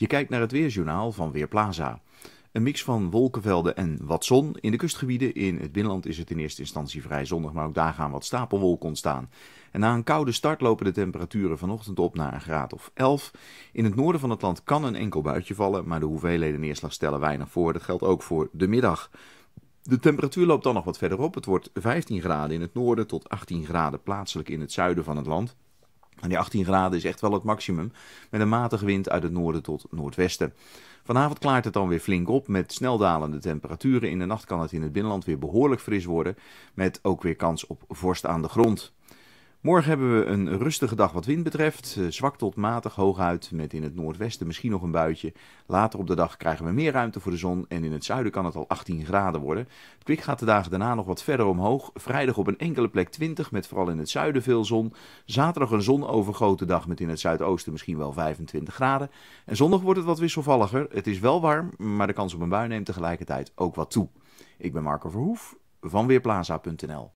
Je kijkt naar het weerjournaal van Weerplaza. Een mix van wolkenvelden en wat zon. In de kustgebieden in het binnenland is het in eerste instantie vrij zonnig, maar ook daar gaan wat stapelwolken ontstaan. En na een koude start lopen de temperaturen vanochtend op naar een graad of 11. In het noorden van het land kan een enkel buitje vallen, maar de hoeveelheden neerslag stellen weinig voor. Dat geldt ook voor de middag. De temperatuur loopt dan nog wat verder op. Het wordt 15 graden in het noorden tot 18 graden plaatselijk in het zuiden van het land die 18 graden is echt wel het maximum, met een matige wind uit het noorden tot noordwesten. Vanavond klaart het dan weer flink op met snel dalende temperaturen. In de nacht kan het in het binnenland weer behoorlijk fris worden, met ook weer kans op vorst aan de grond. Morgen hebben we een rustige dag wat wind betreft. Eh, zwak tot matig hooguit met in het noordwesten misschien nog een buitje. Later op de dag krijgen we meer ruimte voor de zon en in het zuiden kan het al 18 graden worden. Het kwik gaat de dagen daarna nog wat verder omhoog. Vrijdag op een enkele plek 20 met vooral in het zuiden veel zon. Zaterdag een zonovergoten dag met in het zuidoosten misschien wel 25 graden. En zondag wordt het wat wisselvalliger. Het is wel warm, maar de kans op een bui neemt tegelijkertijd ook wat toe. Ik ben Marco Verhoef van Weerplaza.nl